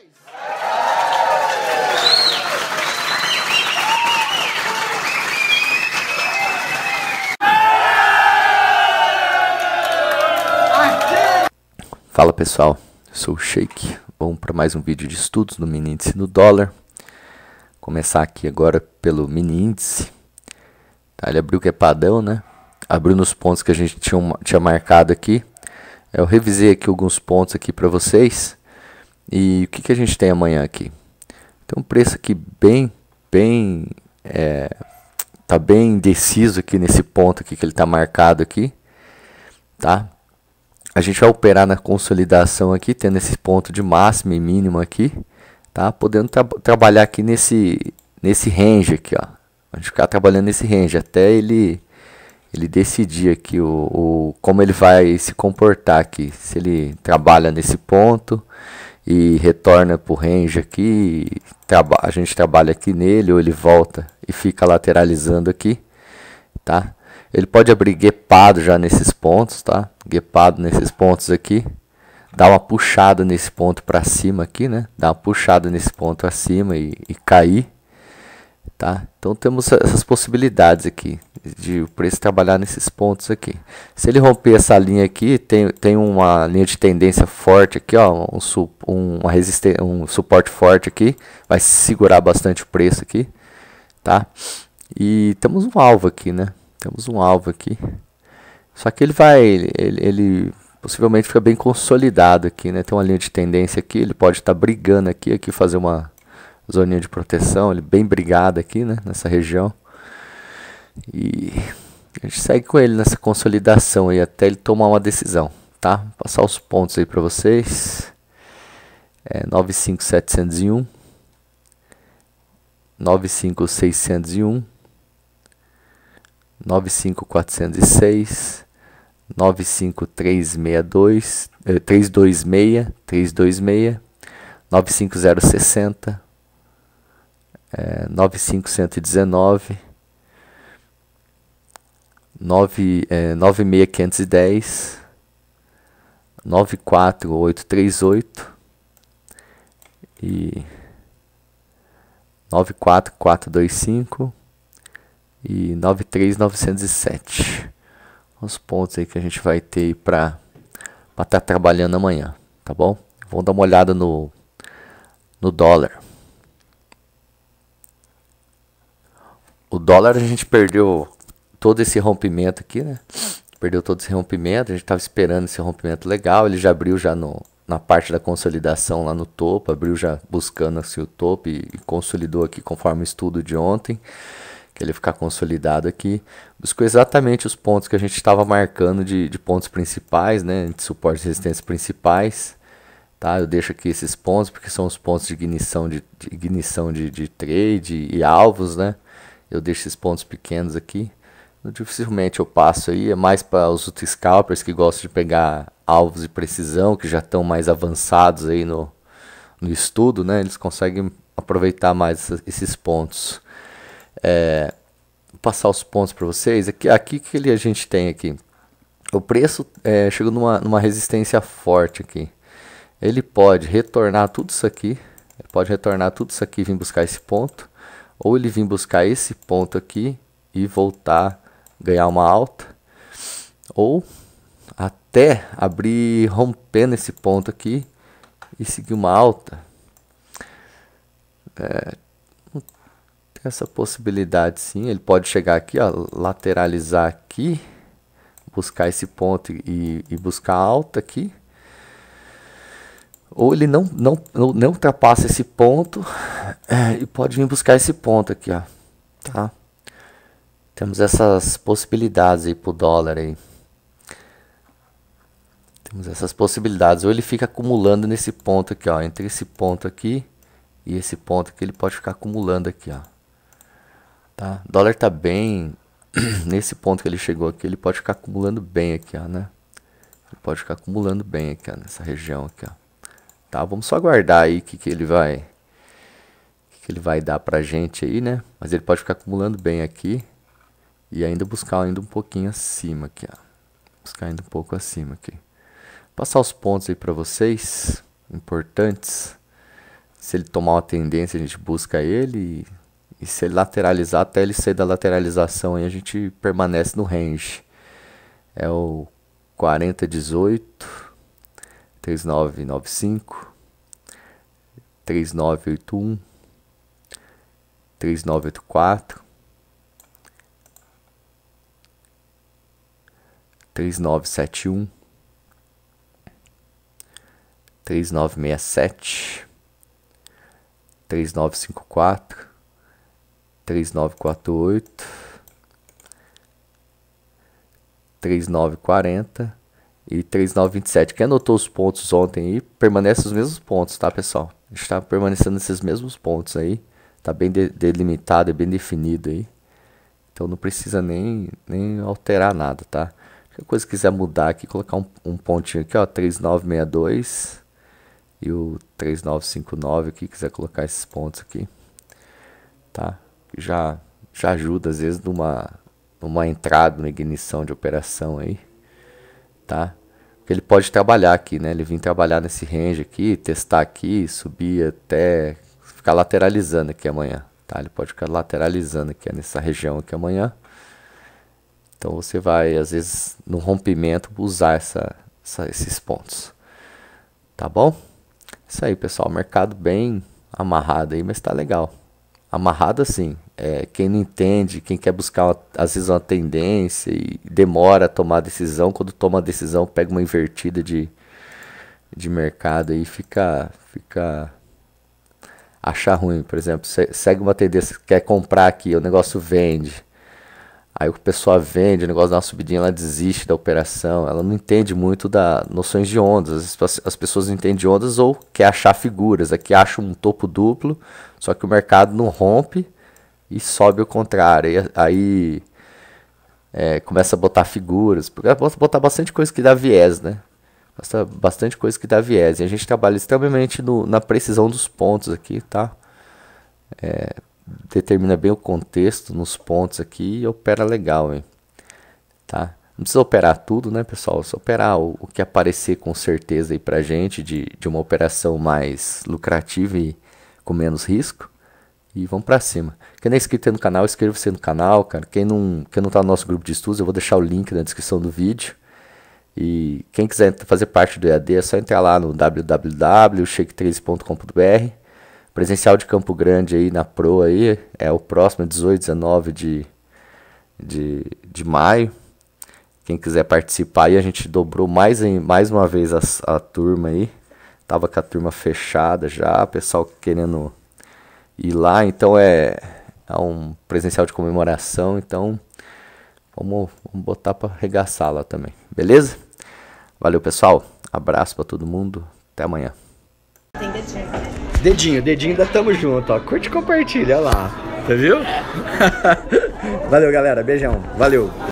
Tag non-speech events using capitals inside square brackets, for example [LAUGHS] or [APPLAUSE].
vocês! Fala pessoal, Eu sou o Sheik. Vamos para mais um vídeo de estudos do mini índice do dólar. Começar aqui agora pelo mini índice. Tá, ele abriu que é padrão, né? Abriu nos pontos que a gente tinha, tinha marcado aqui. Eu revisei aqui alguns pontos aqui para vocês. E o que, que a gente tem amanhã aqui? Tem um preço aqui bem, bem, é, tá bem indeciso aqui nesse ponto aqui que ele está marcado aqui, tá? A gente vai operar na consolidação aqui, tendo esse ponto de máximo e mínimo aqui, tá? Podendo tra trabalhar aqui nesse, nesse range aqui, ó. A gente ficar trabalhando nesse range até ele ele decidir aqui o, o, como ele vai se comportar aqui, se ele trabalha nesse ponto, e retorna para o range aqui, a gente trabalha aqui nele, ou ele volta e fica lateralizando aqui, tá? Ele pode abrir guepado já nesses pontos, tá? Guepado nesses pontos aqui, dá uma puxada nesse ponto para cima aqui, né? Dá uma puxada nesse ponto acima e, e cair, Tá? Então temos essas possibilidades aqui de o preço trabalhar nesses pontos aqui. Se ele romper essa linha aqui, tem, tem uma linha de tendência forte aqui, ó, um, su, um, uma um suporte forte aqui, vai segurar bastante o preço aqui, tá? E temos um alvo aqui, né? Temos um alvo aqui. Só que ele vai, ele, ele possivelmente fica bem consolidado aqui, né? Tem uma linha de tendência aqui, ele pode estar tá brigando aqui, aqui fazer uma zoninha de proteção, ele bem brigado aqui, né, nessa região. E a gente segue com ele nessa consolidação aí até ele tomar uma decisão, tá? Vou passar os pontos aí para vocês. É 95701 95601 95406 95362 eh, 326 326 95060 é, 95119, 96510, 94838 e 94425 é, e 93907. Os pontos aí que a gente vai ter para estar tá trabalhando amanhã, tá bom? Vamos dar uma olhada no, no dólar. o dólar a gente perdeu todo esse rompimento aqui, né? Perdeu todo esse rompimento, a gente estava esperando esse rompimento legal, ele já abriu já no, na parte da consolidação lá no topo, abriu já buscando assim, o topo e, e consolidou aqui conforme o estudo de ontem, que ele ficar consolidado aqui. Buscou exatamente os pontos que a gente estava marcando de, de pontos principais, né? De suporte e resistência principais tá? Eu deixo aqui esses pontos porque são os pontos de ignição de, de ignição de, de trade e alvos, né? eu deixo esses pontos pequenos aqui. Dificilmente eu passo aí, é mais para os scalpers que gostam de pegar alvos de precisão, que já estão mais avançados aí no, no estudo, né? Eles conseguem aproveitar mais esses pontos. É, vou passar os pontos para vocês. Aqui, aqui que ele, a gente tem aqui. O preço é, chegou numa, numa resistência forte aqui. Ele pode retornar tudo isso aqui. Pode retornar tudo isso aqui e vir buscar esse ponto. Ou ele vir buscar esse ponto aqui e voltar, ganhar uma alta. Ou até abrir rompendo esse ponto aqui e seguir uma alta. É, hum, tem essa possibilidade sim, ele pode chegar aqui, ó, lateralizar aqui, buscar esse ponto e, e buscar alta aqui ou ele não, não, não ultrapassa esse ponto é, e pode vir buscar esse ponto aqui, ó, tá? Temos essas possibilidades aí pro dólar aí. Temos essas possibilidades. Ou ele fica acumulando nesse ponto aqui, ó, entre esse ponto aqui e esse ponto aqui, ele pode ficar acumulando aqui, ó. Tá? O dólar tá bem [CLEARS THROAT] nesse ponto que ele chegou aqui, ele pode ficar acumulando bem aqui, ó, né? Ele pode ficar acumulando bem aqui, ó, nessa região aqui, ó. Tá, vamos só aguardar aí o que, que ele vai que, que ele vai dar pra gente aí, né? Mas ele pode ficar acumulando bem aqui e ainda buscar ainda um pouquinho acima aqui, ó. Buscar ainda um pouco acima aqui. Passar os pontos aí para vocês importantes. Se ele tomar uma tendência, a gente busca ele e, e se ele lateralizar até ele sair da lateralização aí, a gente permanece no range. É o 4018. 3995 3981 3984 3971 3967 3954 3948 3940 e 3927. Quem anotou os pontos ontem e permanece os mesmos pontos, tá, pessoal? A gente tá permanecendo nesses mesmos pontos aí. Tá bem de delimitado, é bem definido aí. Então não precisa nem, nem alterar nada, tá? Qualquer coisa que quiser mudar aqui, colocar um, um pontinho aqui, ó, 3962 e o 3959 aqui, quiser colocar esses pontos aqui, tá? Já, já ajuda, às vezes, numa, numa entrada, uma ignição de operação aí, tá? ele pode trabalhar aqui, né? Ele vem trabalhar nesse range aqui, testar aqui, subir até ficar lateralizando aqui amanhã, tá? Ele pode ficar lateralizando aqui nessa região aqui amanhã. Então você vai, às vezes, no rompimento, usar essa, essa, esses pontos. Tá bom? É isso aí, pessoal. Mercado bem amarrado aí, mas tá legal. Amarrado assim, é, quem não entende, quem quer buscar às vezes uma tendência e demora a tomar a decisão, quando toma a decisão pega uma invertida de, de mercado e fica, fica achar ruim, por exemplo, segue uma tendência, quer comprar aqui, o negócio vende. Aí o pessoal vende, o negócio dá uma subidinha, ela desiste da operação, ela não entende muito da noções de ondas. As, as pessoas não entendem ondas ou quer achar figuras, aqui acha um topo duplo, só que o mercado não rompe e sobe o contrário. E aí é, começa a botar figuras, porque botar bastante coisa que dá viés, né? Bastante coisa que dá viés. E a gente trabalha extremamente no, na precisão dos pontos aqui, tá? É, determina bem o contexto nos pontos aqui e opera legal, hein? Tá? Não precisa operar tudo, né, pessoal? É só operar o, o que aparecer com certeza aí pra gente de, de uma operação mais lucrativa e com menos risco. E vamos para cima. Quem não é inscrito no canal, inscreva-se no canal, cara. Quem não, quem não tá no nosso grupo de estudos, eu vou deixar o link na descrição do vídeo. E quem quiser fazer parte do EAD, é só entrar lá no www.shake13.com.br. Presencial de Campo Grande aí na Pro aí, é o próximo 18, é 19 de, de, de maio. Quem quiser participar aí, a gente dobrou mais, em, mais uma vez a, a turma aí. Tava com a turma fechada já, pessoal querendo e lá, então, é, é um presencial de comemoração. Então, vamos, vamos botar para arregaçar lá também. Beleza? Valeu, pessoal. Abraço para todo mundo. Até amanhã. dedinho. Dedinho, ainda estamos Tamo Junto. Ó. Curte e compartilha lá. Você viu? É. [LAUGHS] Valeu, galera. Beijão. Valeu.